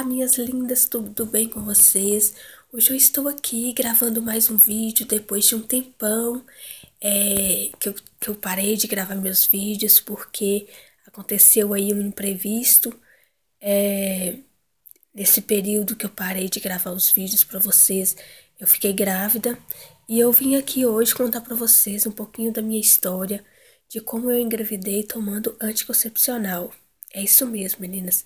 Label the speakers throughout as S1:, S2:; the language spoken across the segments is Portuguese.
S1: Olá minhas lindas, tudo bem com vocês? Hoje eu estou aqui gravando mais um vídeo depois de um tempão é, que, eu, que eu parei de gravar meus vídeos porque aconteceu aí um imprevisto é, nesse período que eu parei de gravar os vídeos para vocês eu fiquei grávida e eu vim aqui hoje contar para vocês um pouquinho da minha história de como eu engravidei tomando anticoncepcional. É isso mesmo, meninas.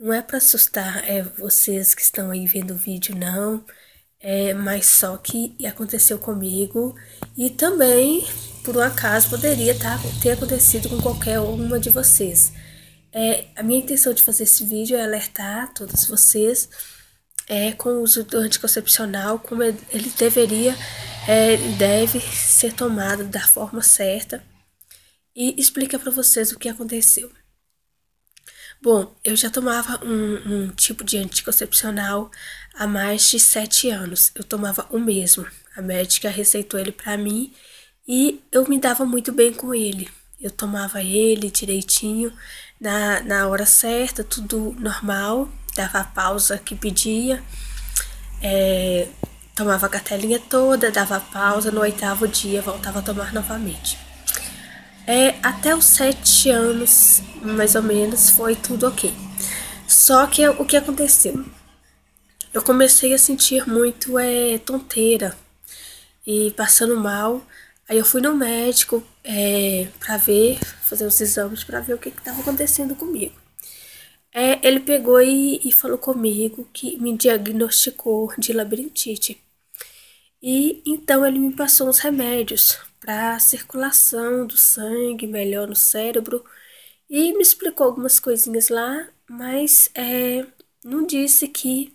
S1: Não é para assustar é, vocês que estão aí vendo o vídeo, não. É, mas só que aconteceu comigo e também, por um acaso, poderia tá, ter acontecido com qualquer uma de vocês. É, a minha intenção de fazer esse vídeo é alertar todos vocês é, com o uso do anticoncepcional, como ele deveria é, deve ser tomado da forma certa e explicar para vocês o que aconteceu. Bom, eu já tomava um, um tipo de anticoncepcional há mais de sete anos. Eu tomava o mesmo. A médica receitou ele para mim e eu me dava muito bem com ele. Eu tomava ele direitinho, na, na hora certa, tudo normal, dava a pausa que pedia, é, tomava a cartelinha toda, dava a pausa, no oitavo dia voltava a tomar novamente. É, até os sete anos, mais ou menos, foi tudo ok. Só que o que aconteceu? Eu comecei a sentir muito é, tonteira e passando mal. Aí eu fui no médico é, para ver, fazer os exames para ver o que estava acontecendo comigo. É, ele pegou e, e, falou comigo que me diagnosticou de labirintite. E então ele me passou uns remédios para a circulação do sangue melhor no cérebro e me explicou algumas coisinhas lá, mas é, não disse que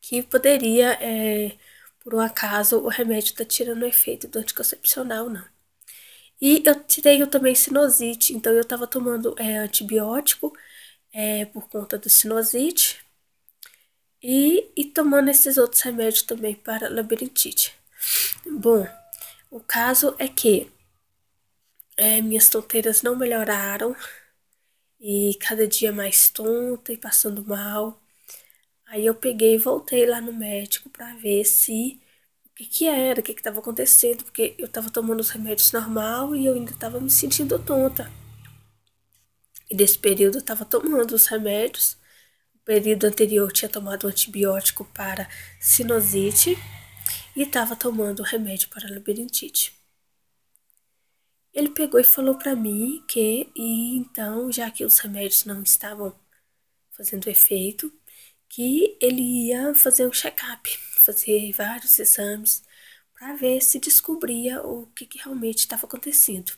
S1: que poderia, é, por um acaso, o remédio estar tá tirando o efeito do anticoncepcional, não. E eu tirei também sinusite, então eu estava tomando é, antibiótico é, por conta do sinusite e, e tomando esses outros remédios também para labirintite. Bom, o caso é que é, minhas tonteiras não melhoraram e cada dia mais tonta e passando mal. Aí eu peguei e voltei lá no médico para ver se o que, que era, o que estava acontecendo, porque eu estava tomando os remédios normal e eu ainda estava me sentindo tonta. E desse período eu estava tomando os remédios. No período anterior eu tinha tomado um antibiótico para sinusite e estava tomando remédio para labirintite. Ele pegou e falou para mim que, e então, já que os remédios não estavam fazendo efeito, que ele ia fazer um check-up, fazer vários exames para ver se descobria o que, que realmente estava acontecendo.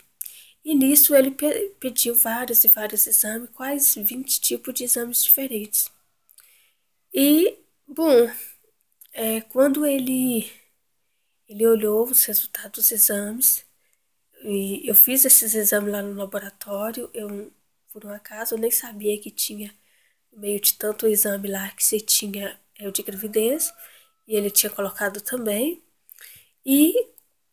S1: E nisso ele pe pediu vários e vários exames, quase 20 tipos de exames diferentes. E, bom, é, quando ele ele olhou os resultados dos exames e eu fiz esses exames lá no laboratório. Eu, por um acaso, nem sabia que tinha, no meio de tanto exame lá, que você tinha é o de gravidez. E ele tinha colocado também. E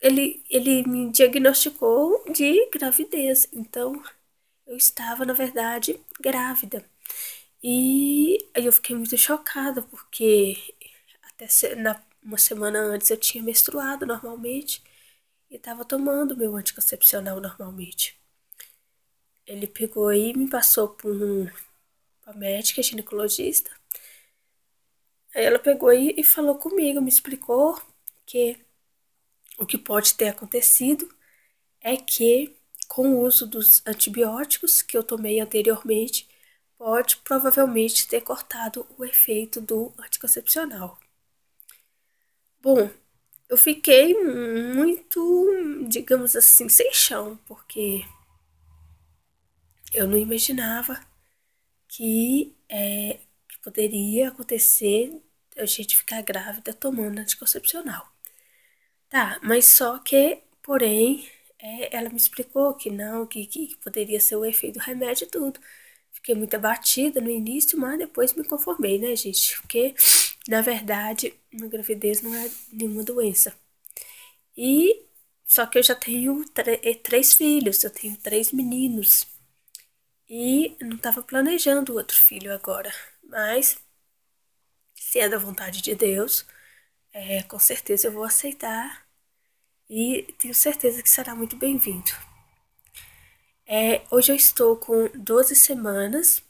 S1: ele, ele me diagnosticou de gravidez. Então, eu estava, na verdade, grávida. E eu fiquei muito chocada, porque até na, uma semana antes eu tinha menstruado normalmente e estava tomando meu anticoncepcional normalmente. Ele pegou e me passou para um, uma médica ginecologista. Aí ela pegou aí e falou comigo, me explicou que o que pode ter acontecido é que, com o uso dos antibióticos que eu tomei anteriormente, pode provavelmente ter cortado o efeito do anticoncepcional. Bom, eu fiquei muito, digamos assim, sem chão, porque eu não imaginava que, é, que poderia acontecer a gente ficar grávida tomando anticoncepcional. Tá, mas só que, porém, é, ela me explicou que não, que, que poderia ser o efeito do remédio e tudo. Fiquei muito abatida no início, mas depois me conformei, né, gente? Porque na verdade, uma gravidez não é nenhuma doença. E só que eu já tenho eh, três filhos, eu tenho três meninos. E não estava planejando outro filho agora, mas se é da vontade de Deus, é, com certeza eu vou aceitar e tenho certeza que será muito bem-vindo. É, hoje eu estou com 12 semanas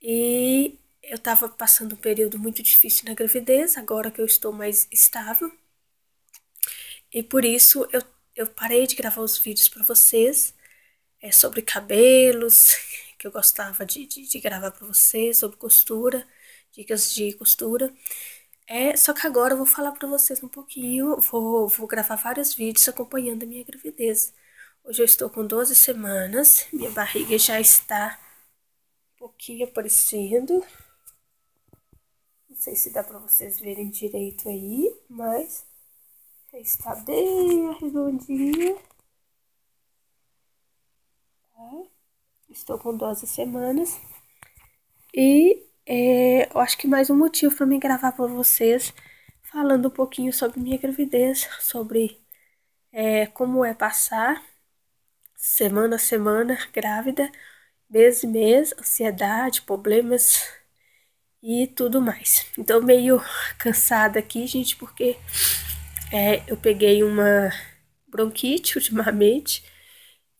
S1: e eu estava passando um período muito difícil na gravidez, agora que eu estou mais estável. E por isso eu, eu parei de gravar os vídeos para vocês é, sobre cabelos, que eu gostava de, de, de gravar para vocês, sobre costura, dicas de costura. É, só que agora eu vou falar para vocês um pouquinho, vou, vou gravar vários vídeos acompanhando a minha gravidez. Hoje eu estou com 12 semanas, minha barriga já está um pouquinho aparecendo não sei se dá pra vocês verem direito aí, mas está bem arredondinha. Tá? Estou com 12 semanas. E é, eu acho que mais um motivo para mim gravar para vocês, falando um pouquinho sobre minha gravidez, sobre é, como é passar semana a semana grávida, mês a mês, ansiedade, problemas e tudo mais. Então, meio cansada aqui, gente, porque é, eu peguei uma bronquite ultimamente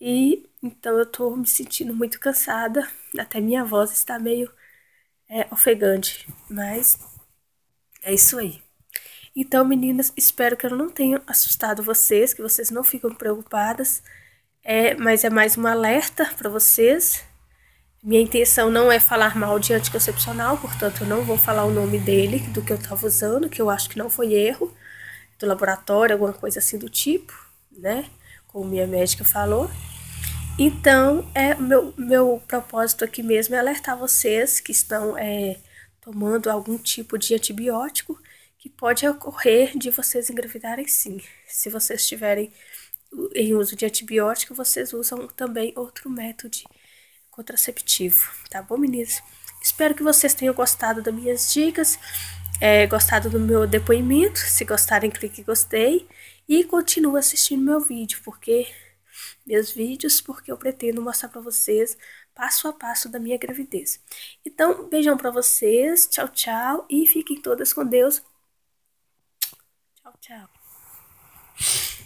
S1: e então eu tô me sentindo muito cansada, até minha voz está meio é, ofegante, mas é isso aí. Então, meninas, espero que eu não tenha assustado vocês, que vocês não ficam preocupadas, é, mas é mais um alerta para vocês minha intenção não é falar mal de anticoncepcional, portanto, eu não vou falar o nome dele, do que eu estava usando, que eu acho que não foi erro, do laboratório, alguma coisa assim do tipo, né? Como minha médica falou. Então, é meu, meu propósito aqui mesmo é alertar vocês que estão é, tomando algum tipo de antibiótico que pode ocorrer de vocês engravidarem sim. Se vocês estiverem em uso de antibiótico, vocês usam também outro método contraceptivo, tá bom, meninas? Espero que vocês tenham gostado das minhas dicas, é, gostado do meu depoimento. Se gostarem, clique gostei e continue assistindo meu vídeo, porque meus vídeos, porque eu pretendo mostrar para vocês passo a passo da minha gravidez. Então, beijão para vocês, tchau, tchau e fiquem todas com Deus. Tchau, tchau.